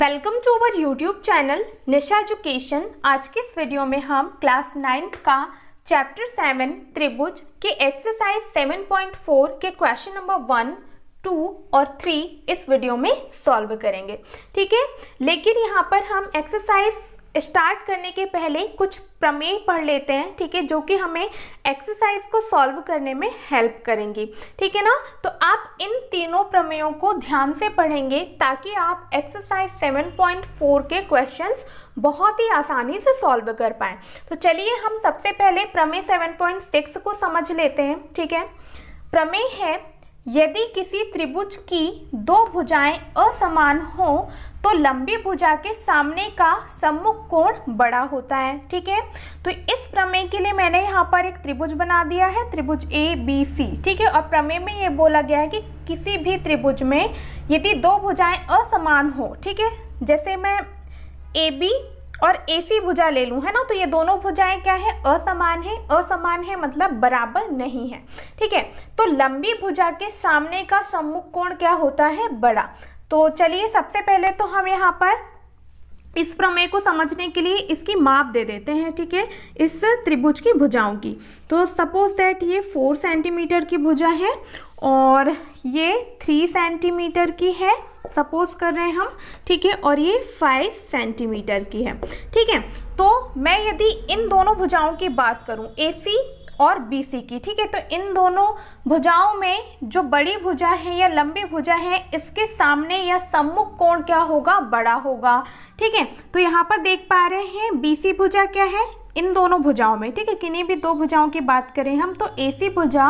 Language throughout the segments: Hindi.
Welcome to our YouTube channel Nisha education आज के इस वीडियो में हम क्लास नाइन्थ का चैप्टर सेवन त्रिभुज के एक्सरसाइज सेवन पॉइंट फोर के क्वेश्चन नंबर वन टू और थ्री इस वीडियो में सॉल्व करेंगे ठीक है लेकिन यहाँ पर हम एक्सरसाइज स्टार्ट करने के पहले कुछ प्रमेय पढ़ लेते हैं ठीक है जो कि हमें एक्सरसाइज को सॉल्व करने में हेल्प करेंगी ठीक है ना तो आप इन तीनों प्रमेयों को ध्यान से पढ़ेंगे ताकि आप एक्सरसाइज 7.4 के क्वेश्चंस बहुत ही आसानी से सॉल्व कर पाएँ तो चलिए हम सबसे पहले प्रमेय 7.6 को समझ लेते हैं ठीक है प्रमेय है यदि किसी त्रिभुज की दो भुजाएं असमान हो तो लंबी भुजा के सामने का सम्मुख कोण बड़ा होता है ठीक है तो इस प्रमेय के लिए मैंने यहाँ पर एक त्रिभुज बना दिया है त्रिभुज ए बी सी ठीक है और प्रमेय में ये बोला गया है कि किसी भी त्रिभुज में यदि दो भुजाएं असमान हो ठीक है जैसे मैं ए बी और ए सी भुजा ले लूँ है ना तो ये दोनों भुजाएं क्या है असमान है असमान है मतलब बराबर नहीं है ठीक है तो लंबी भुजा के सामने का सम्मुख कोण क्या होता है बड़ा तो चलिए सबसे पहले तो हम यहाँ पर इस प्रमेय को समझने के लिए इसकी माप दे देते हैं ठीक है इस त्रिभुज की भुजाओं की तो सपोज दैट ये फोर सेंटीमीटर की भुजा है और ये थ्री सेंटीमीटर की है सपोज कर रहे हैं हम ठीक है और ये फाइव सेंटीमीटर की है ठीक है तो मैं यदि इन दोनों भुजाओं की बात करूं ए सी और बीसी की ठीक है तो इन दोनों भुजाओं में जो बड़ी भुजा है या लंबी भुजा है इसके सामने या सम्मुख कोण क्या होगा बड़ा होगा ठीक है तो यहाँ पर देख पा रहे हैं बीसी भुजा क्या है इन दोनों भुजाओं में ठीक है किन्हीं भी दो भुजाओं की बात करें हम तो ए भुजा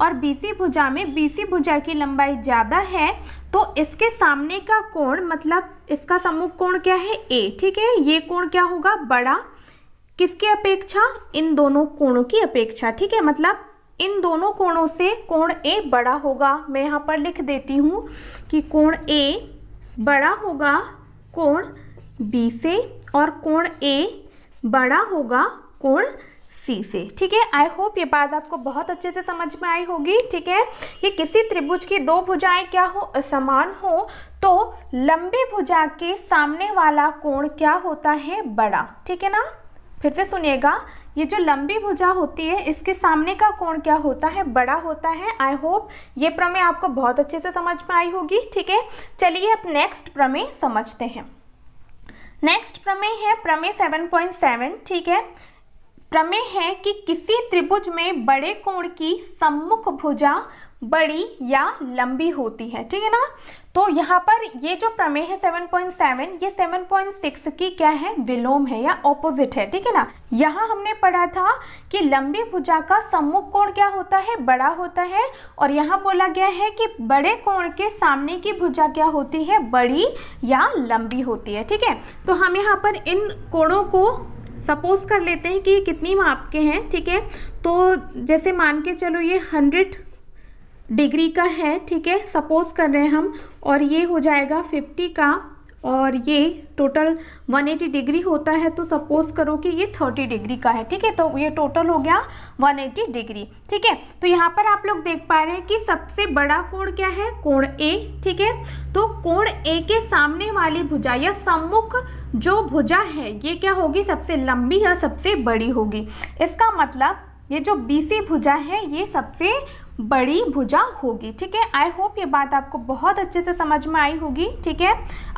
और बी भुजा में बी भुजा की लंबाई ज़्यादा है तो इसके सामने का कोण मतलब इसका सम्मुख कोण क्या है ए ठीक है ये कोण क्या होगा बड़ा किसकी अपेक्षा इन दोनों कोणों की अपेक्षा ठीक है मतलब इन दोनों कोणों से कोण ए बड़ा होगा मैं यहाँ पर लिख देती हूँ कि कोण ए बड़ा होगा कोण बी से और कोण ए बड़ा होगा कोण सी से ठीक है आई होप ये बात आपको बहुत अच्छे से समझ में आई होगी ठीक है ये किसी त्रिभुज की दो भुजाएं क्या हो समान हो तो लंबी भुजा के सामने वाला कोण क्या होता है बड़ा ठीक है ना फिर से सुनिएगा ये जो लंबी भुजा होती है इसके सामने का कोण क्या होता है बड़ा होता है आई होप ये प्रमेय आपको बहुत अच्छे से समझ में आई होगी ठीक है चलिए अब नेक्स्ट प्रमेय समझते हैं नेक्स्ट प्रमेय है प्रमेय 7.7 ठीक है प्रमेय है कि किसी त्रिभुज में बड़े कोण की सम्मुख भुजा बड़ी या लंबी होती है ठीक है ना तो यहाँ पर ये जो प्रमेय है 7.7 ये 7.6 की क्या है विलोम है या ऑपोजिट है ठीक है ना यहाँ हमने पढ़ा था कि लंबी भुजा का सम्मुख कोण क्या होता है बड़ा होता है और यहाँ बोला गया है कि बड़े कोण के सामने की भुजा क्या होती है बड़ी या लंबी होती है ठीक है तो हम यहाँ पर इन कोणों को सपोज कर लेते हैं कि कितनी माप के हैं ठीक है तो जैसे मान के चलो ये हंड्रेड डिग्री का है ठीक है सपोज कर रहे हैं हम और ये हो जाएगा फिफ्टी का और ये टोटल 180 डिग्री होता है तो सपोज करो कि ये 30 डिग्री का है ठीक है तो ये टोटल हो गया 180 डिग्री ठीक है तो यहाँ पर आप लोग देख पा रहे हैं कि सबसे बड़ा कोण क्या है कोण ए ठीक है तो कोण ए के सामने वाली भुजा या सम्मुख जो भुजा है ये क्या होगी सबसे लंबी या सबसे बड़ी होगी इसका मतलब ये जो बीसी भुजा है ये सबसे बड़ी भुजा होगी ठीक है आई होप ये बात आपको बहुत अच्छे से समझ में आई होगी ठीक है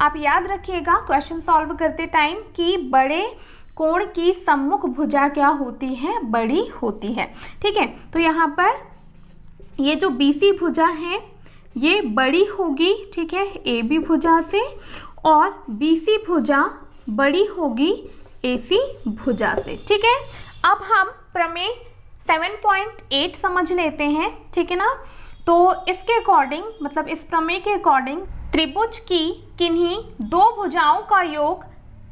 आप याद रखिएगा क्वेश्चन सॉल्व करते टाइम कि बड़े कोण की सम्मुख भुजा क्या होती है बड़ी होती है ठीक है तो यहाँ पर ये जो बीसी भुजा है ये बड़ी होगी ठीक है ए बी भुजा से और बीसी भुजा बड़ी होगी ए सी भुजा से ठीक है अब हम प्रमेय 7.8 समझ लेते हैं ठीक है ना तो इसके अकॉर्डिंग मतलब इस प्रमेय के अकॉर्डिंग त्रिभुज की किन्हीं दो भुजाओं का योग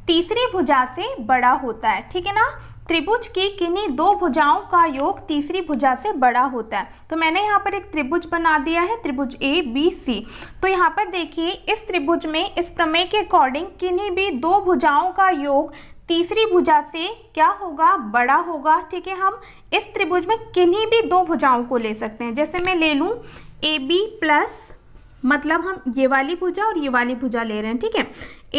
तीसरी भुजा से बड़ा होता है ठीक है ना त्रिभुज की किन्हीं दो भुजाओं का योग तीसरी भुजा से बड़ा होता है तो मैंने यहाँ पर एक त्रिभुज बना दिया है त्रिभुज ए बी सी तो यहाँ पर देखिए इस त्रिभुज में इस प्रमेय के अकॉर्डिंग किन्हीं भी दो भुजाओं का योग तीसरी भुजा से क्या होगा बड़ा होगा ठीक है हम इस त्रिभुज में किन्हीं भी दो भुजाओं को ले सकते हैं जैसे मैं ले लूँ ए बी प्लस मतलब हम ये वाली भुजा और ये वाली भुजा ले रहे हैं ठीक है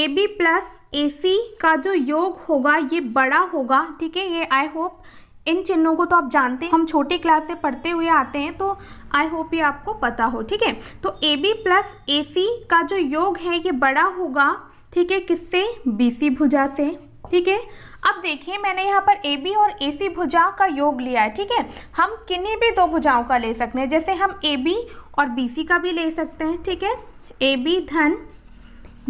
ए बी प्लस ए सी का जो योग होगा ये बड़ा होगा ठीक है ये आई होप इन चिन्हों को तो आप जानते हैं हम छोटी क्लास से पढ़ते हुए आते हैं तो आई होप ये आपको पता हो ठीक है तो ए बी प्लस ए सी का जो योग है ये बड़ा होगा ठीक है किससे बी सी भुजा से ठीक है अब देखिए मैंने यहाँ पर ए बी और ए सी भुजा का योग लिया है ठीक है हम किन्हीं भी दो भुजाओं का ले सकते हैं जैसे हम ए बी और बी सी का भी ले सकते हैं ठीक है ए बी धन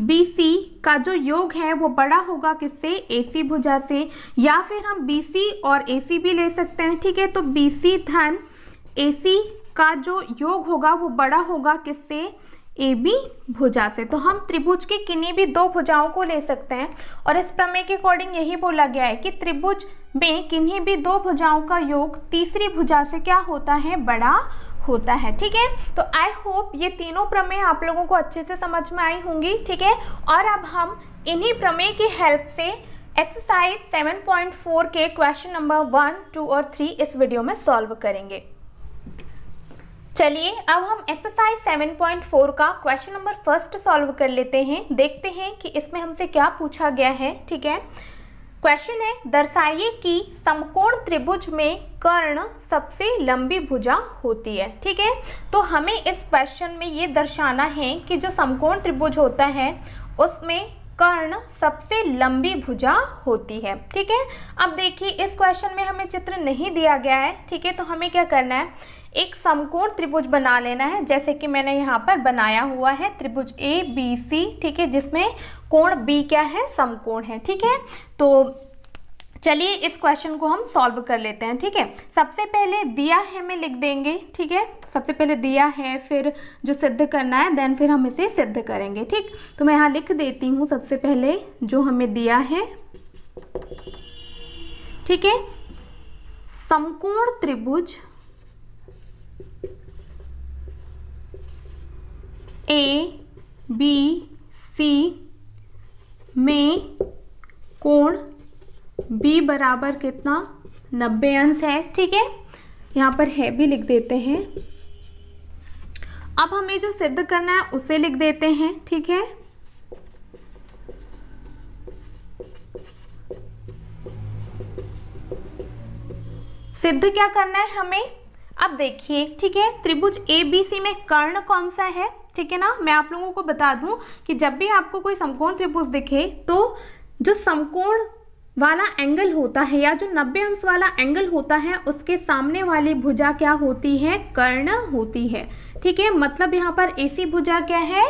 बी सी का जो योग है वो बड़ा होगा किससे ए सी भुजा से या फिर हम बी सी और ए सी भी ले सकते हैं ठीक है तो बी सी धन ए सी का जो योग होगा वो बड़ा होगा किससे ए बी भुजा से तो हम त्रिभुज की किन्हीं भी दो भुजाओं को ले सकते हैं और इस प्रमेय के अकॉर्डिंग यही बोला गया है कि त्रिभुज में किन्हीं भी दो भुजाओं का योग तीसरी भुजा से क्या होता है बड़ा होता है ठीक है तो आई होप ये तीनों प्रमेय आप लोगों को अच्छे से समझ में आई होंगी ठीक है और अब हम इन्हीं प्रमेय की हेल्प से एक्सरसाइज 7.4 के क्वेश्चन नंबर वन टू और थ्री इस वीडियो में सॉल्व करेंगे चलिए अब हम एक्सरसाइज 7.4 का क्वेश्चन नंबर फर्स्ट सॉल्व कर लेते हैं देखते हैं कि इसमें हमसे क्या पूछा गया है ठीक है क्वेश्चन है दर्शाइए कि समकोण त्रिभुज में कर्ण सबसे लंबी भुजा होती है ठीक है तो हमें इस क्वेश्चन में ये दर्शाना है कि जो समकोण त्रिभुज होता है उसमें कर्ण सबसे लंबी भुजा होती है ठीक है अब देखिए इस क्वेश्चन में हमें चित्र नहीं दिया गया है ठीक है तो हमें क्या करना है एक समकोण त्रिभुज बना लेना है जैसे कि मैंने यहाँ पर बनाया हुआ है त्रिभुज ए बी सी ठीक है जिसमें कोण बी क्या है समकोण है ठीक है तो चलिए इस क्वेश्चन को हम सॉल्व कर लेते हैं ठीक है सबसे पहले दिया है में लिख देंगे ठीक है सबसे पहले दिया है फिर जो सिद्ध करना है देन फिर हम इसे सिद्ध करेंगे ठीक तो मैं यहाँ लिख देती हूँ सबसे पहले जो हमें दिया है ठीक है समकोण त्रिभुज ए बी सी में कोण b बराबर कितना नब्बे अंश है ठीक है यहाँ पर है भी लिख देते हैं अब हमें जो सिद्ध करना है उसे लिख देते हैं ठीक है सिद्ध क्या करना है हमें अब देखिए ठीक है त्रिभुज ए बी सी में कर्ण कौन सा है ठीक है ना मैं आप लोगों को बता दूं कि जब भी आपको कोई समकोण त्रिभुज दिखे तो जो समकोण वाला एंगल होता है या जो 90 अंश वाला एंगल होता है उसके सामने वाली भुजा क्या होती है कर्ण होती है ठीक है मतलब यहाँ पर ऐसी भुजा क्या है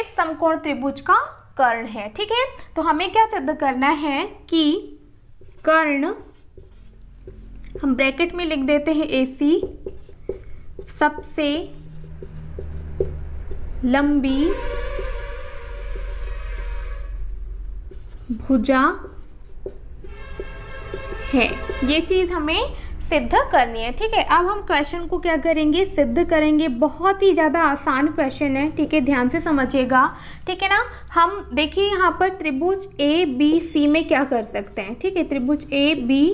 इस समकोण त्रिभुज का कर्ण है ठीक है तो हमें क्या सिद्ध करना है कि कर्ण हम ब्रैकेट में लिख देते हैं एसी सबसे लंबी भुजा है ये चीज़ हमें सिद्ध करनी है ठीक है अब हम क्वेश्चन को क्या करेंगे सिद्ध करेंगे बहुत ही ज़्यादा आसान क्वेश्चन है ठीक है ध्यान से समझिएगा ठीक है ना हम देखिए यहाँ पर त्रिभुज ए बी सी में क्या कर सकते हैं ठीक है त्रिभुज ए बी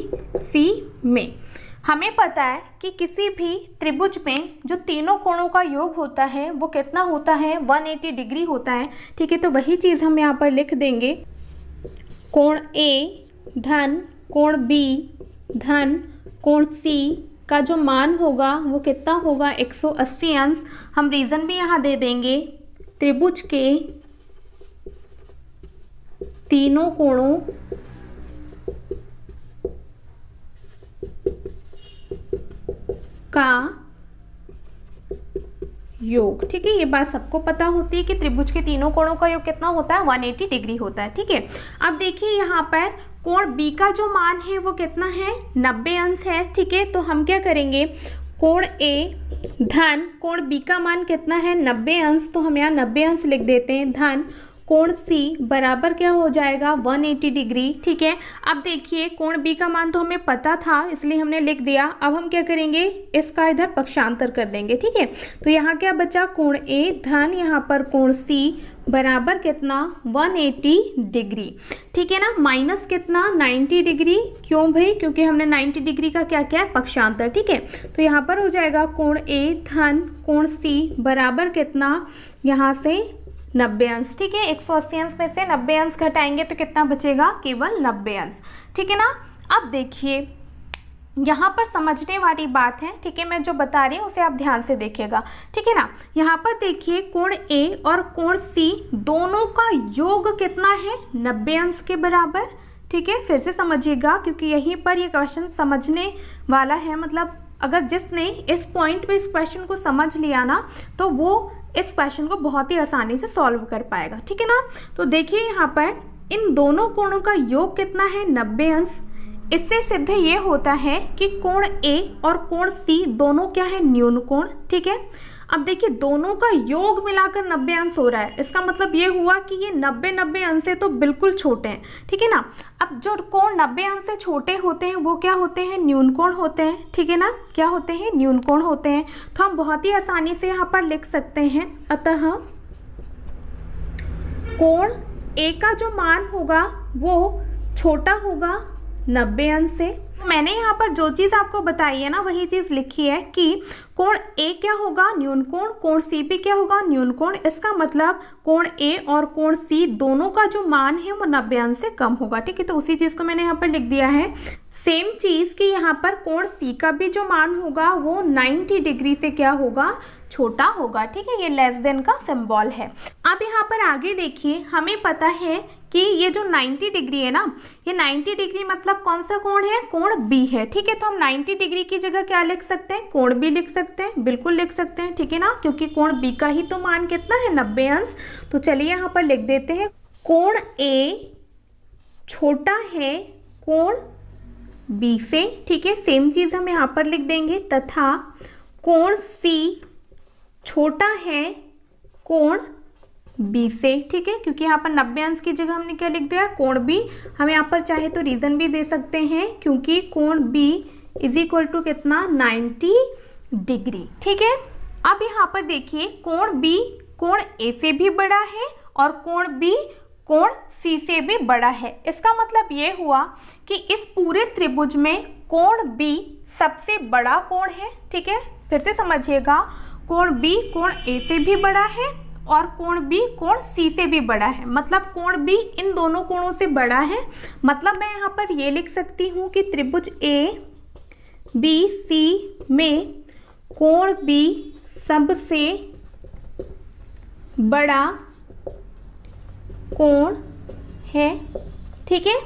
सी में हमें पता है कि किसी भी त्रिभुज में जो तीनों कोणों का योग होता है वो कितना होता है 180 डिग्री होता है ठीक है तो वही चीज़ हम यहाँ पर लिख देंगे कोण ए धन कोण बी धन कोण सी का जो मान होगा वो कितना होगा 180 अंश हम रीज़न भी यहाँ दे देंगे त्रिभुज के तीनों कोणों का योग ठीक है ये बात सबको पता होती है कि त्रिभुज के तीनों कोणों का योग कितना होता है 180 डिग्री होता है ठीक है अब देखिए यहाँ पर कोण बी का जो मान है वो कितना है नब्बे अंश है ठीक है तो हम क्या करेंगे कोण ए धन कोण बी का मान कितना है नब्बे अंश तो हम यहाँ नब्बे अंश लिख देते हैं धन कोण सी बराबर क्या हो जाएगा 180 डिग्री ठीक है अब देखिए कोण बी का मान तो हमें पता था इसलिए हमने लिख दिया अब हम क्या करेंगे इसका इधर पक्षांतर कर देंगे ठीक है तो यहाँ क्या बचा कोण ए धन यहाँ पर कोण सी बराबर कितना 180 डिग्री ठीक है ना माइनस कितना 90 डिग्री क्यों भाई क्योंकि हमने 90 डिग्री का क्या क्या है पक्षांतर ठीक है तो यहाँ पर हो जाएगा कोण ए धन कोण सी बराबर कितना यहाँ से नब्बे अंश ठीक है एक सौ अस्सी अंश में से नब्बे अंश घटाएंगे तो कितना बचेगा केवल नब्बे अंश ठीक है ना अब देखिए यहाँ पर समझने वाली बात है ठीक है मैं जो बता रही हूँ उसे आप ध्यान से देखिएगा ठीक है ना यहाँ पर देखिए कोण ए और कोण सी दोनों का योग कितना है नब्बे अंश के बराबर ठीक है फिर से समझिएगा क्योंकि यहीं पर ये क्वेश्चन समझने वाला है मतलब अगर जिसने इस पॉइंट पे इस क्वेश्चन को समझ लिया ना तो वो इस क्वेश्चन को बहुत ही आसानी से सॉल्व कर पाएगा ठीक है ना तो देखिए यहाँ पर इन दोनों कोणों का योग कितना है नब्बे अंश इससे सिद्ध ये होता है कि कोण ए और कोण सी दोनों क्या है न्यून कोण ठीक है अब देखिए दोनों का योग मिलाकर 90 अंश हो रहा है इसका मतलब ये हुआ कि ये 90 90 अंश से तो बिल्कुल छोटे हैं ठीक है ना अब जो कोण 90 अंश से छोटे होते हैं वो क्या होते हैं न्यून कोण होते हैं ठीक है ना क्या होते हैं न्यून कोण होते हैं तो हम बहुत ही आसानी से यहाँ पर लिख सकते हैं अतः कोण ए का जो मान होगा वो छोटा होगा नब्बे अंश से मैंने यहाँ पर जो चीज़ आपको बताई है ना वही चीज़ लिखी है कि कोण ए क्या होगा न्यून कोण कोण सी पे क्या होगा न्यून कोण इसका मतलब कोण ए और कोण सी दोनों का जो मान है वो नब्बे अंश से कम होगा ठीक है तो उसी चीज़ को मैंने यहाँ पर लिख दिया है सेम चीज़ कि यहाँ पर कोण सी का भी जो मान होगा वो 90 डिग्री से क्या होगा छोटा होगा ठीक है ये लेस देन का सिंबल है अब यहाँ पर आगे देखिए हमें पता है कि ये जो 90 डिग्री है ना ये 90 डिग्री मतलब कौन सा कोण है कोण बी है ठीक है तो हम 90 डिग्री की जगह क्या लिख सकते हैं कोण बी लिख सकते हैं बिल्कुल लिख सकते हैं ठीक है ना क्योंकि कोण बी का ही तो मान कितना है नब्बे अंश तो चलिए यहाँ पर लिख देते हैं कोण ए छोटा है कोण बी से ठीक है सेम चीज़ हम यहाँ पर लिख देंगे तथा कोण सी छोटा है कोण बी से ठीक है क्योंकि यहाँ पर नब्बे अंश की जगह हमने क्या लिख दिया कोण बी हम यहाँ पर चाहे तो रीज़न भी दे सकते हैं क्योंकि कोण बी इज इक्वल टू कितना 90 डिग्री ठीक है अब यहाँ पर देखिए कोण बी कोण ए से भी बड़ा है और कोण बी कोण सी से भी बड़ा है इसका मतलब ये हुआ कि इस पूरे त्रिभुज में कोण बी सबसे बड़ा कोण है ठीक है फिर से समझिएगा कोण बी कोण ए से भी बड़ा है और कोण बी कोण सी से भी बड़ा है मतलब कोण बी इन दोनों कोणों से बड़ा है मतलब मैं यहाँ पर ये लिख सकती हूँ कि त्रिभुज ए बी सी में कोण बी सबसे बड़ा कोण है ठीक है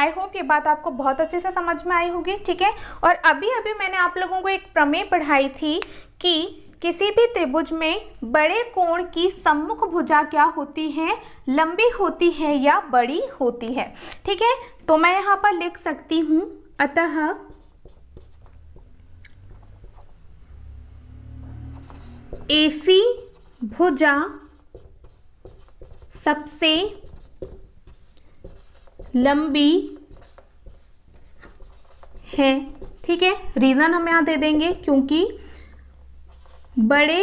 आई होप ये बात आपको बहुत अच्छे से समझ में आई होगी ठीक है और अभी अभी मैंने आप लोगों को एक प्रमेय पढ़ाई थी कि किसी भी त्रिभुज में बड़े कोण की सम्मुख भुजा क्या होती है लंबी होती है या बड़ी होती है ठीक है तो मैं यहां पर लिख सकती हूं अतः एसी भुजा सबसे लंबी है ठीक है रीज़न हम यहां दे देंगे क्योंकि बड़े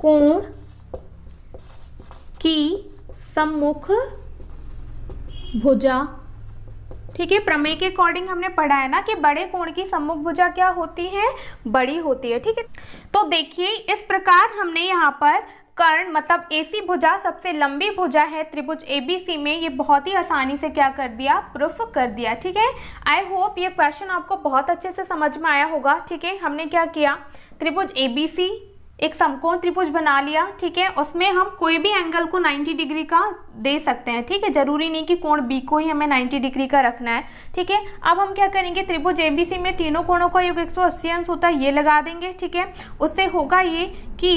कोण की सम्मुख भुजा ठीक है प्रमेय के अकॉर्डिंग हमने पढ़ा है ना कि बड़े कोण की सम्मुख भुजा क्या होती है बड़ी होती है ठीक है तो देखिए इस प्रकार हमने यहाँ पर कर्ण मतलब एसी भुजा सबसे लंबी भुजा है त्रिभुज एबीसी में ये बहुत ही आसानी से क्या कर दिया प्रूफ कर दिया ठीक है आई होप ये क्वेश्चन आपको बहुत अच्छे से समझ में आया होगा ठीक है हमने क्या किया त्रिभुज एबीसी एक समकोण त्रिभुज बना लिया ठीक है उसमें हम कोई भी एंगल को 90 डिग्री का दे सकते हैं ठीक है जरूरी नहीं कि कोण बी को ही हमें 90 डिग्री का रखना है ठीक है अब हम क्या करेंगे त्रिभुज एबीसी में तीनों कोणों का योग 180 अंश होता है ये लगा देंगे ठीक है उससे होगा ये कि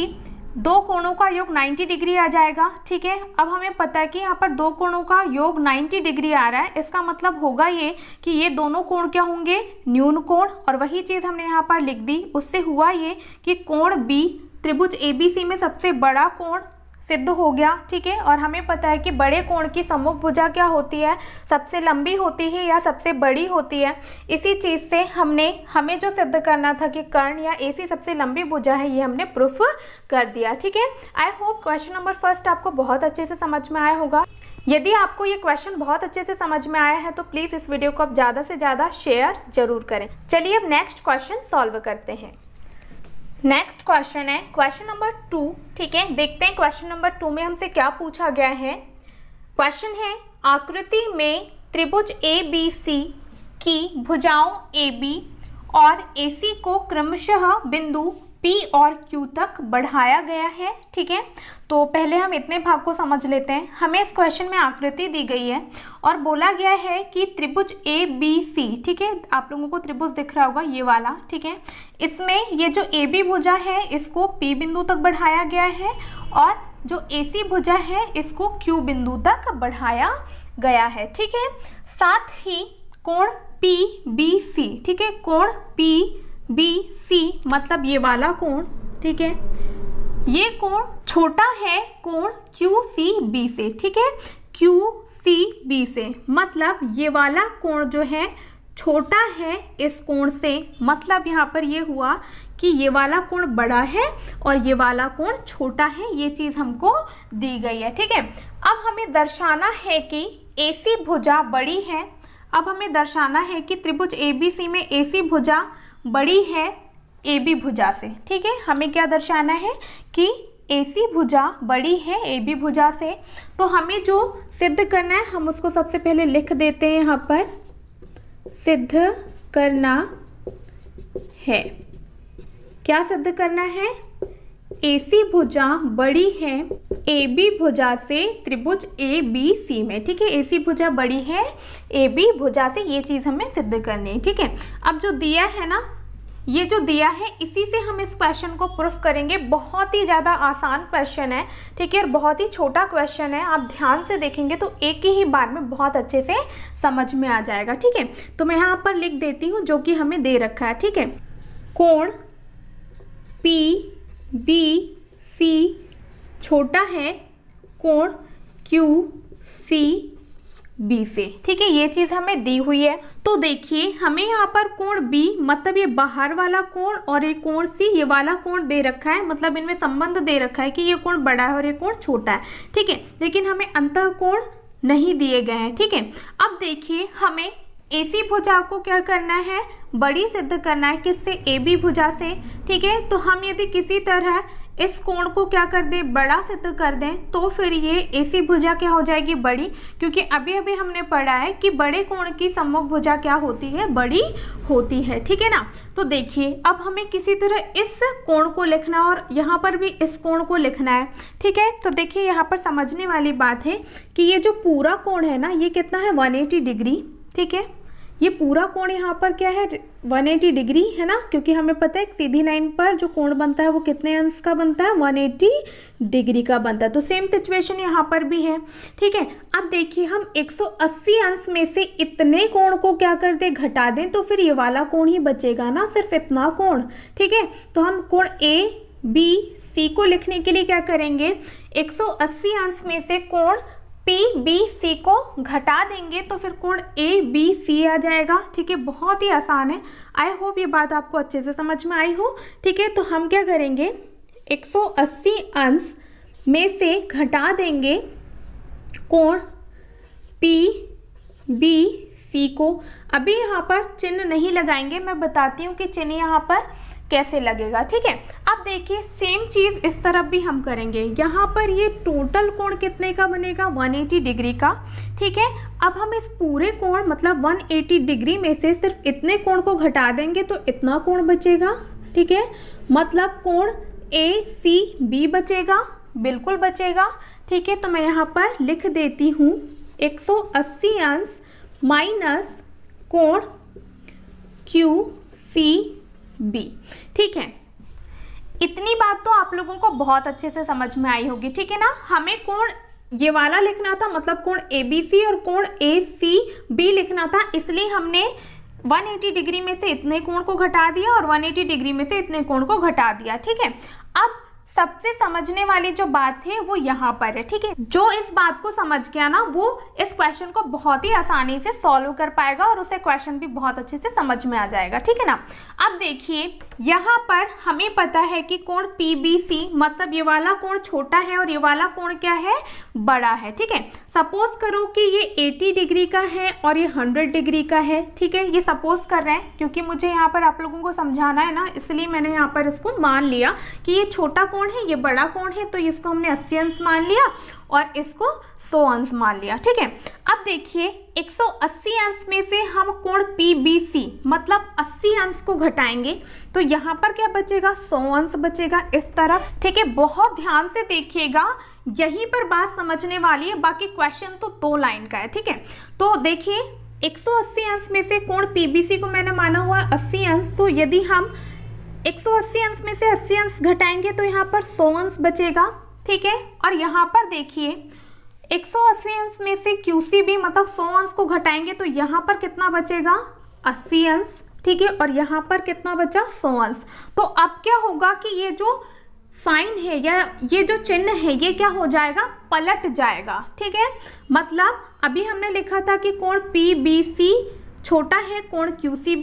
दो कोणों का योग 90 डिग्री आ जाएगा ठीक है अब हमें पता है कि यहाँ पर दो कोणों का योग 90 डिग्री आ रहा है इसका मतलब होगा ये कि ये दोनों कोण क्या होंगे न्यून कोण और वही चीज़ हमने यहाँ पर लिख दी उससे हुआ ये कि कोण बी त्रिभुज ए बी सी में सबसे बड़ा कोण सिद्ध हो गया ठीक है और हमें पता है कि बड़े कोण की सम्मुख भुजा क्या होती है सबसे लंबी होती है या सबसे बड़ी होती है इसी चीज़ से हमने हमें जो सिद्ध करना था कि कर्ण या एसी सबसे लंबी भुजा है ये हमने प्रूफ कर दिया ठीक है I hope question number first आपको बहुत अच्छे से समझ में आया होगा यदि आपको ये क्वेश्चन बहुत अच्छे से समझ में आया है तो प्लीज़ इस वीडियो को आप ज़्यादा से ज़्यादा शेयर जरूर करें चलिए अब नेक्स्ट क्वेश्चन सॉल्व करते हैं नेक्स्ट क्वेश्चन है क्वेश्चन नंबर टू ठीक है देखते हैं क्वेश्चन नंबर टू में हमसे क्या पूछा गया है क्वेश्चन है आकृति में त्रिभुज ए बी सी की भुजाओं ए बी और ए सी को क्रमशः बिंदु पी और क्यू तक बढ़ाया गया है ठीक है तो पहले हम इतने भाग को समझ लेते हैं हमें इस क्वेश्चन में आकृति दी गई है और बोला गया है कि त्रिभुज ए बी सी ठीक है आप लोगों को त्रिभुज दिख रहा होगा ये वाला ठीक है इसमें ये जो ए बी भुजा है इसको पी बिंदु तक बढ़ाया गया है और जो ए सी भुजा है इसको क्यू बिंदु तक बढ़ाया गया है ठीक है साथ ही कोण पी बी सी ठीक है कोण पी बी सी मतलब ये वाला कोण ठीक है ये कोण छोटा है कोण क्यू सी बी से ठीक है क्यू सी बी से मतलब ये वाला कोण जो है छोटा है इस कोण से मतलब यहाँ पर ये हुआ कि ये वाला कोण बड़ा है और ये वाला कोण छोटा है ये चीज़ हमको दी गई है ठीक है अब हमें दर्शाना है कि ए सी भुजा बड़ी है अब हमें दर्शाना है कि त्रिभुज ए बी सी में ए सी भुजा बड़ी है ए बी भुजा से ठीक है हमें क्या दर्शाना है कि ए सी भुजा बड़ी है ए बी भुजा से तो हमें जो सिद्ध करना है हम उसको सबसे पहले लिख देते हैं यहाँ पर सिद्ध करना है क्या सिद्ध करना है ए सी भुजा बड़ी है ए बी भुजा से त्रिभुज ए बी सी में ठीक है ए सी भुजा बड़ी है ए बी भुजा से ये चीज़ हमें सिद्ध करनी है ठीक है अब जो दिया है ना ये जो दिया है इसी से हम इस क्वेश्चन को प्रूफ करेंगे बहुत ही ज़्यादा आसान क्वेश्चन है ठीक है और बहुत ही छोटा क्वेश्चन है आप ध्यान से देखेंगे तो एक ही बार में बहुत अच्छे से समझ में आ जाएगा ठीक है तो मैं यहाँ पर लिख देती हूँ जो कि हमें दे रखा है ठीक है कोण पी बी सी छोटा है कोण क्यू सी बी से ठीक है ये चीज हमें दी हुई है तो देखिए हमें यहाँ पर कोण बी मतलब ये बाहर वाला कोण और ये कोण सी ये वाला कोण दे रखा है मतलब इनमें संबंध दे रखा है कि ये कोण बड़ा है और ये कोण छोटा है ठीक है लेकिन हमें अंत कोण नहीं दिए गए हैं ठीक है थीके? अब देखिए हमें ए सी भुजा को क्या करना है बड़ी सिद्ध करना है किससे ए बी भुजा से ठीक है तो हम यदि किसी तरह इस कोण को क्या कर दें बड़ा सिद्ध कर दें तो फिर ये ऐसी भुजा क्या हो जाएगी बड़ी क्योंकि अभी अभी हमने पढ़ा है कि बड़े कोण की सम्मुख भुजा क्या होती है बड़ी होती है ठीक है ना तो देखिए अब हमें किसी तरह इस कोण को लिखना और यहाँ पर भी इस कोण को लिखना है ठीक है तो देखिए यहाँ पर समझने वाली बात है कि ये जो पूरा कोण है ना ये कितना है वन डिग्री ठीक है ये पूरा कोण यहाँ पर क्या है 180 डिग्री है ना क्योंकि हमें पता है सीधी लाइन पर जो कोण बनता है वो कितने अंश का बनता है 180 डिग्री का बनता है तो सेम सिचुएशन यहाँ पर भी है ठीक है अब देखिए हम 180 अंश में से इतने कोण को क्या कर दें घटा दें तो फिर ये वाला कोण ही बचेगा ना सिर्फ इतना कोण ठीक है तो हम कोण ए बी सी को लिखने के लिए क्या करेंगे अस्सी अंश में से कोण पी बी सी को घटा देंगे तो फिर कोण ए बी सी आ जाएगा ठीक है बहुत ही आसान है आई होप ये बात आपको अच्छे से समझ में आई हो ठीक है तो हम क्या करेंगे 180 अंश में से घटा देंगे कोण पी बी सी को अभी यहाँ पर चिन्ह नहीं लगाएंगे मैं बताती हूँ कि चिन्ह यहाँ पर कैसे लगेगा ठीक है अब देखिए सेम चीज़ इस तरफ भी हम करेंगे यहाँ पर ये टोटल कोण कितने का बनेगा 180 डिग्री का ठीक है अब हम इस पूरे कोण मतलब 180 डिग्री में से सिर्फ इतने कोण को घटा देंगे तो इतना कोण बचेगा ठीक है मतलब कोण ए सी बी बचेगा बिल्कुल बचेगा ठीक है तो मैं यहाँ पर लिख देती हूँ 180 सौ अंश माइनस कोण क्यू सी बी ठीक है इतनी बात तो आप लोगों को बहुत अच्छे से समझ में आई होगी ठीक है ना हमें कौन ये वाला लिखना था मतलब कौन ए बी सी और कौन ए सी बी लिखना था इसलिए हमने 180 डिग्री में से इतने कोण को घटा दिया और 180 डिग्री में से इतने कोण को घटा दिया ठीक है अब सबसे समझने वाली जो बात है वो यहाँ पर है ठीक है जो इस बात को समझ गया ना वो इस क्वेश्चन को बहुत ही आसानी से सॉल्व कर पाएगा और उसे क्वेश्चन भी बहुत अच्छे से समझ में आ जाएगा ठीक है ना अब देखिए यहाँ पर हमें पता है कि कोण पीबीसी मतलब ये वाला कोण छोटा है और ये वाला कोण क्या है बड़ा है ठीक है सपोज करो कि ये एटी डिग्री का है और ये हंड्रेड डिग्री का है ठीक है ये सपोज कर रहे हैं क्योंकि मुझे यहाँ पर आप लोगों को समझाना है ना इसलिए मैंने यहाँ पर इसको मान लिया कि ये छोटा कोण कौन है ये बड़ा कौन है तो इसको हमने अस्सी अंश मान लिया और इसको सौ अंश मान लिया ठीक है अब देखिए 180 अंश में से हम कोण PBC मतलब 80 अंश को घटाएंगे तो यहाँ पर क्या बचेगा 100 अंश बचेगा इस तरफ ठीक है बहुत ध्यान से देखिएगा यहीं पर बात समझने वाली है बाकी क्वेश्चन तो दो लाइन का है ठीक है तो देखिए 180 अंश में से कोण PBC को मैंने माना हुआ 80 अंश तो यदि हम 180 अंश में से 80 अंश घटाएंगे तो यहाँ पर 100 अंश बचेगा ठीक है और यहाँ पर देखिए 180 अंश में से QCB मतलब 100 अंश को घटाएंगे तो यहाँ पर कितना बचेगा 80 अंश ठीक है और यहाँ पर कितना बचा 100 अंश तो अब क्या होगा कि ये जो साइन है या ये जो चिन्ह है ये क्या हो जाएगा पलट जाएगा ठीक है मतलब अभी हमने लिखा था कि कोण पी बी सी छोटा है कोण क्यू से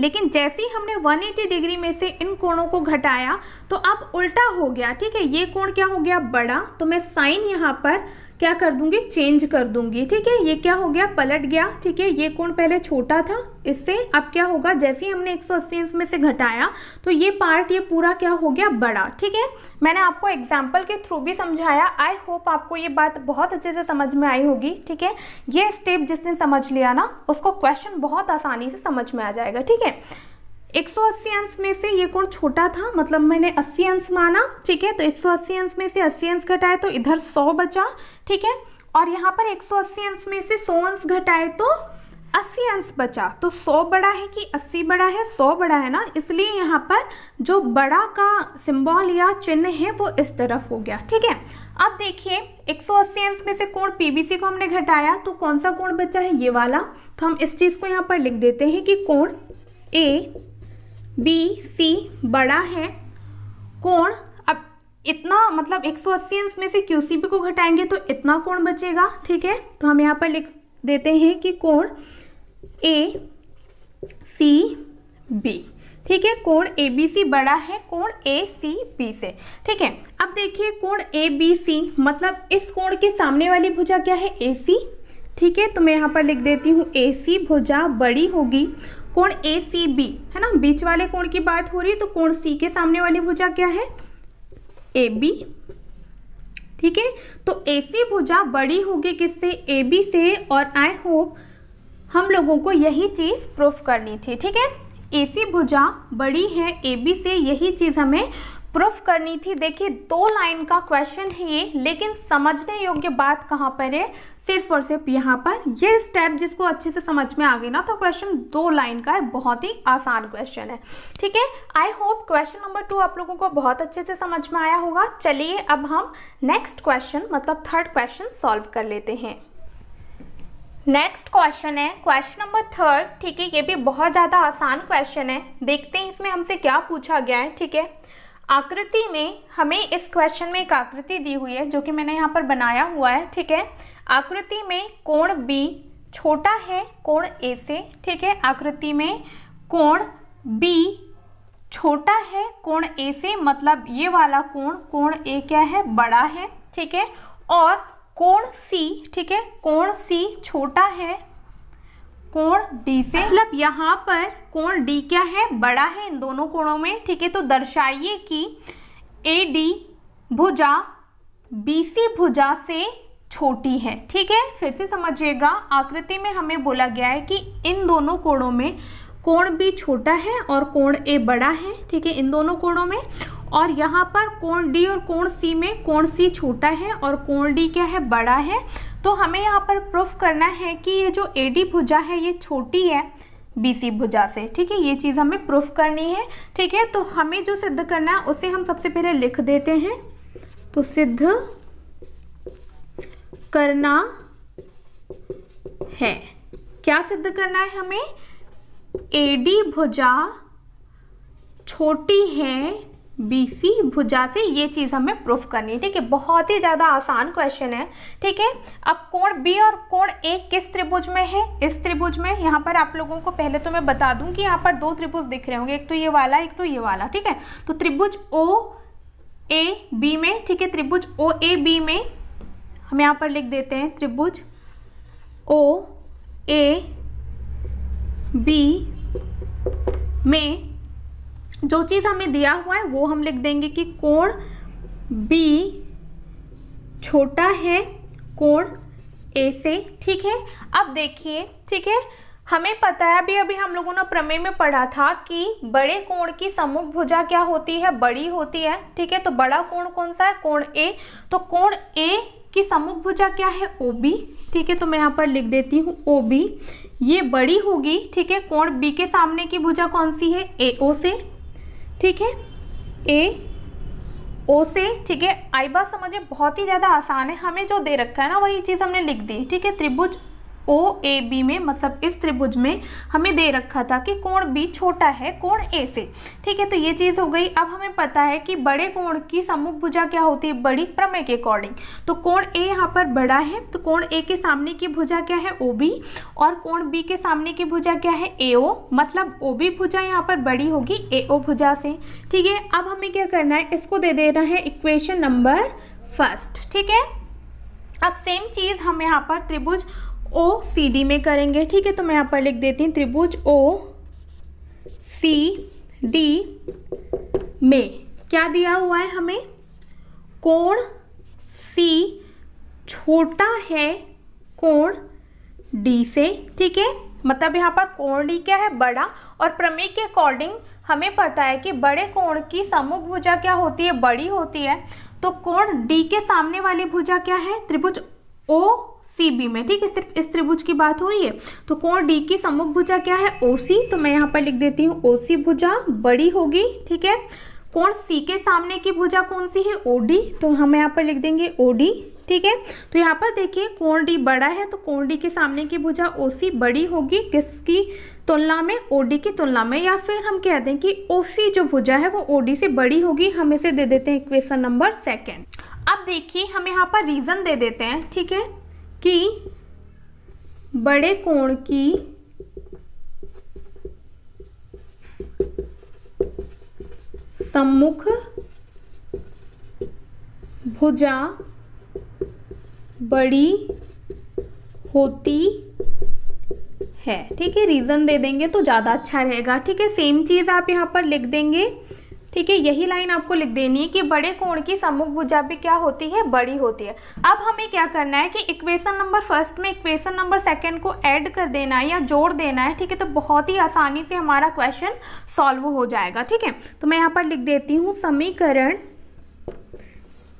लेकिन जैसे ही हमने 180 डिग्री में से इन कोणों को घटाया तो अब उल्टा हो गया ठीक है ये कोण क्या हो गया बड़ा तो मैं साइन यहाँ पर क्या कर दूंगी चेंज कर दूंगी ठीक है ये क्या हो गया पलट गया ठीक है ये कोण पहले छोटा था इससे अब क्या होगा जैसे ही हमने 180 सौ अंश में से घटाया तो ये पार्ट ये पूरा क्या हो गया बड़ा ठीक है मैंने आपको एग्जाम्पल के थ्रू भी समझाया आई होप आपको ये बात बहुत अच्छे से समझ में आई होगी ठीक है ये स्टेप जिसने समझ लिया ना उसको क्वेश्चन बहुत आसानी से समझ में आ जाएगा ठीक है 180 अंश में से ये कोण छोटा था मतलब मैंने 80 अंश माना ठीक है तो 180 अंश में से 80 अंश घटाए तो इधर 100 बचा ठीक है और यहाँ पर 180 अंश में से 100 अंश घटाए तो 80 अंश बचा तो 100 बड़ा है कि 80 बड़ा है 100 बड़ा है ना इसलिए यहाँ पर जो बड़ा का सिंबल या चिन्ह है वो इस तरफ हो गया ठीक है अब देखिए 180 अंश में से कोण पीबीसी को हमने घटाया तो कौन सा कोण बचा है ये वाला तो हम इस चीज़ को यहाँ पर लिख देते हैं कि कोण ए बी सी बड़ा है कोण अब इतना मतलब 180 अंश में से क्यू सी बी को घटाएंगे तो इतना कोण बचेगा ठीक है तो हम यहाँ पर लिख देते हैं कि कोण ए सी बी ठीक है कोण ए बी सी बड़ा है कोण ए सी बी से ठीक है अब देखिए कोण ए बी सी मतलब इस कोण के सामने वाली भुजा क्या है ए सी ठीक है तो मैं यहाँ पर लिख देती हूँ ए सी भुजा बड़ी होगी कोण ए सी बी है ना बीच वाले कोण की बात हो रही है तो कोण सी के सामने वाली भुजा क्या है ए बी ठीक है तो ए सी भुजा बड़ी होगी किससे ए बी से और आई होप हम लोगों को यही चीज़ प्रूफ करनी थी ठीक है ए सी भुजा बड़ी है ए बी से यही चीज़ हमें प्रूफ करनी थी देखिए दो लाइन का क्वेश्चन है ये लेकिन समझने योग्य बात कहाँ पर है सिर्फ और सिर्फ यहाँ पर ये स्टेप जिसको अच्छे से समझ में आ गई ना तो क्वेश्चन दो लाइन का है बहुत ही आसान क्वेश्चन है ठीक है I hope question number two आप लोगों को बहुत अच्छे से समझ में आया होगा चलिए अब हम नेक्स्ट क्वेश्चन मतलब थर्ड क्वेश्चन सॉल्व कर लेते हैं नेक्स्ट क्वेश्चन है क्वेश्चन नंबर थर्ड ठीक है ये भी बहुत ज़्यादा आसान क्वेश्चन है देखते हैं इसमें हमसे क्या पूछा गया है ठीक है आकृति में हमें इस क्वेश्चन में एक आकृति दी हुई है जो कि मैंने यहाँ पर बनाया हुआ है ठीक है आकृति में कोण बी छोटा है कोण ए से ठीक है आकृति में कोण बी छोटा है कोण ए से मतलब ये वाला कोण कोण ए क्या है बड़ा है ठीक है और कोण सी ठीक है कोण सी छोटा है कोण डी से मतलब यहाँ पर कोण डी क्या है बड़ा है इन दोनों कोणों में ठीक है तो दर्शाइए कि ए डी भुजा बी सी भुजा से छोटी है ठीक है फिर से समझिएगा आकृति में हमें बोला गया है कि इन दोनों कोणों में कोण बी छोटा है और कोण ए बड़ा है ठीक है इन दोनों कोणों में और यहाँ पर कोण डी और कोण सी में कोण सी छोटा है और कोण डी क्या है बड़ा है तो हमें यहाँ पर प्रूफ करना है कि ये जो ए डी भुजा है ये छोटी है बीसी भुजा से ठीक है ये चीज़ हमें प्रूफ करनी है ठीक है तो हमें जो सिद्ध करना है उसे हम सबसे पहले लिख देते हैं तो सिद्ध करना है क्या सिद्ध करना है हमें एडी भुजा छोटी है बी सी भुजा से ये चीज़ हमें प्रूफ करनी है ठीक है बहुत ही ज़्यादा आसान क्वेश्चन है ठीक है अब कोण बी और कोण ए किस त्रिभुज में है इस त्रिभुज में यहाँ पर आप लोगों को पहले तो मैं बता दूं कि यहाँ पर दो त्रिभुज दिख रहे होंगे एक तो ये वाला एक तो ये वाला ठीक है तो त्रिभुज ओ ए बी में ठीक है त्रिभुज ओ ए बी में हम यहाँ पर लिख देते हैं त्रिभुज ओ ए बी में जो चीज़ हमें दिया हुआ है वो हम लिख देंगे कि कोण बी छोटा है कोण ए से ठीक है अब देखिए ठीक है हमें पता है अभी अभी हम लोगों ने प्रमेय में पढ़ा था कि बड़े कोण की समूह भुजा क्या होती है बड़ी होती है ठीक है तो बड़ा कोण कौन सा है कोण ए तो कोण ए की समूह भुजा क्या है ओ बी ठीक है तो मैं यहाँ पर लिख देती हूँ ओ बी ये बड़ी होगी ठीक है कोण बी के सामने की भुजा कौन सी है ए ओ से ठीक है ए ओ से ठीक है आई बात समझे बहुत ही ज़्यादा आसान है हमें जो दे रखा है ना वही चीज़ हमने लिख दी ठीक है त्रिभुज ओ ए बी में मतलब इस त्रिभुज में हमें दे रखा था कि कोण बी छोटा है कोण ए से ठीक है तो ये चीज़ हो गई अब हमें पता है कि बड़े कोण की सम्मुख भुजा क्या होती है बड़ी प्रमेय के अकॉर्डिंग तो कोण ए यहाँ पर बड़ा है तो कोण ए के सामने की भुजा क्या है ओ बी और कोण बी के सामने की भुजा क्या है ए ओ मतलब ओ बी भुजा यहाँ पर बड़ी होगी ए ओ भुजा से ठीक है अब हमें क्या करना है इसको दे देना है इक्वेशन नंबर फर्स्ट ठीक है अब सेम चीज़ हम यहाँ पर त्रिभुज ओ सी डी में करेंगे ठीक है तो मैं यहाँ पर लिख देती हूँ त्रिभुज ओ सी डी में क्या दिया हुआ है हमें कोण सी छोटा है कोण डी से ठीक है मतलब यहाँ पर कोण डी क्या है बड़ा और प्रमेय के अकॉर्डिंग हमें पता है कि बड़े कोण की सम्मुख भुजा क्या होती है बड़ी होती है तो कोण डी के सामने वाली भुजा क्या है त्रिभुज ओ सी बी में ठीक है सिर्फ इस त्रिभुज की बात हो रही है तो कोण डी की सम्मुख भुजा क्या है ओ सी तो मैं यहाँ पर लिख देती हूँ ओ सी भुजा बड़ी होगी ठीक है कोण सी के सामने की भुजा कौन सी है ओ डी तो हम यहाँ पर लिख देंगे ओ डी ठीक है तो यहाँ पर देखिए कोण डी बड़ा है तो कोण डी के सामने की भुजा ओ सी बड़ी होगी किसकी तुलना में ओ डी की तुलना में या फिर हम कह दें कि ओ सी जो भुजा है वो ओ डी से बड़ी होगी हम इसे दे देते हैं इक्वेशन नंबर सेकेंड अब देखिए हम यहाँ पर रीजन दे देते हैं ठीक है कि बड़े कोण की सम्मुख भुजा बड़ी होती है ठीक है रीज़न दे देंगे तो ज़्यादा अच्छा रहेगा ठीक है सेम चीज़ आप यहां पर लिख देंगे ठीक है यही लाइन आपको लिख देनी है कि बड़े कोण की सम्मुख भुजा भी क्या होती है बड़ी होती है अब हमें क्या करना है कि इक्वेशन नंबर फर्स्ट में इक्वेशन नंबर सेकेंड को ऐड कर देना है या जोड़ देना है ठीक है तो बहुत ही आसानी से हमारा क्वेश्चन सॉल्व हो जाएगा ठीक है तो मैं यहाँ पर लिख देती हूँ समीकरण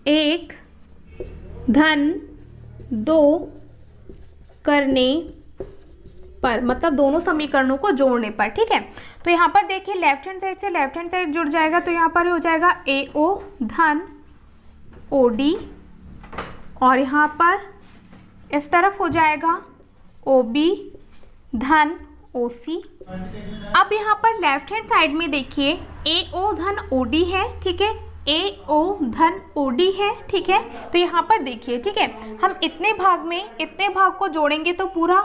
एक धन दो करने पर मतलब दोनों समीकरणों को जोड़ने पर ठीक है तो यहाँ पर देखिए लेफ्ट हैंड साइड से लेफ्ट हैंड साइड जुड़ जाएगा तो यहाँ पर हो जाएगा ए ओ धन ओ डी और यहाँ पर इस तरफ हो जाएगा ओ बी धन ओ सी अब यहाँ पर लेफ्ट हैंड साइड में देखिए ए ओ धन ओ डी है ठीक है ए ओ धन ओ डी है ठीक है तो यहाँ पर देखिए ठीक है हम इतने भाग में इतने भाग को जोड़ेंगे तो पूरा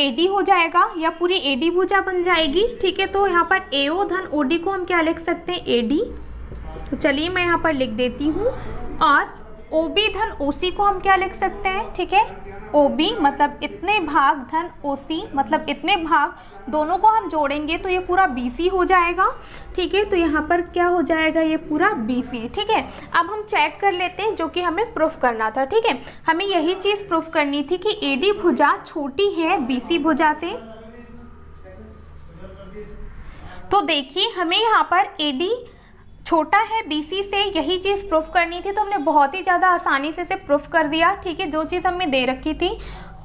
एडी हो जाएगा या पूरी एडी भुजा बन जाएगी ठीक है तो यहाँ पर एओ धन ओडी को हम क्या लिख सकते हैं एडी तो चलिए मैं यहाँ पर लिख देती हूँ और ओ बी धन ओ सी को हम क्या लिख सकते हैं ठीक है ओ बी मतलब इतने भाग धन ओ सी मतलब इतने भाग दोनों को हम जोड़ेंगे तो ये पूरा बी सी हो जाएगा ठीक है तो यहाँ पर क्या हो जाएगा ये पूरा बी सी ठीक है अब हम चेक कर लेते हैं जो कि हमें प्रूफ करना था ठीक है हमें यही चीज़ प्रूफ करनी थी कि ए डी भुजा छोटी है बी सी भुजा से तो देखिए हमें यहाँ पर ए डी छोटा है बीसी से यही चीज़ प्रूफ करनी थी तो हमने बहुत ही ज़्यादा आसानी से इसे प्रूफ कर दिया ठीक है जो चीज़ हमने दे रखी थी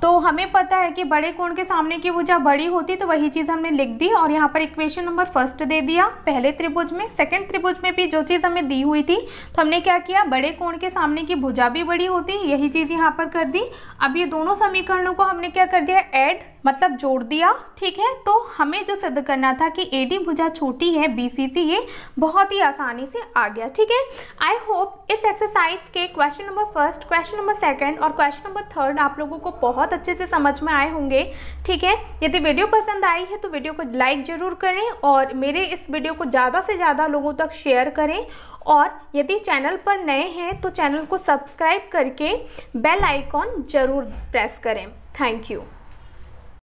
तो हमें पता है कि बड़े कोण के सामने की भुजा बड़ी होती तो वही चीज़ हमने लिख दी और यहाँ पर इक्वेशन नंबर फर्स्ट दे दिया पहले त्रिभुज में सेकंड त्रिभुज में भी जो चीज़ हमें दी हुई थी तो हमने क्या किया बड़े कोण के सामने की भुजा भी बड़ी होती यही चीज़ यहाँ पर कर दी अब ये दोनों समीकरणों को हमने क्या कर दिया एड मतलब जोड़ दिया ठीक है तो हमें जो सिद्ध करना था कि ए डी भुजा छोटी है बी सी सी ये बहुत ही आसानी से आ गया ठीक है आई होप इस एक्सरसाइज के question number first question number second और क्वेश्चन नंबर थर्ड आप लोगों को बहुत अच्छे से समझ में आए होंगे ठीक है यदि वीडियो पसंद आई है तो वीडियो को लाइक ज़रूर करें और मेरे इस वीडियो को ज़्यादा से ज़्यादा लोगों तक शेयर करें और यदि चैनल पर नए हैं तो चैनल को सब्सक्राइब करके बेल आइकॉन ज़रूर प्रेस करें थैंक यू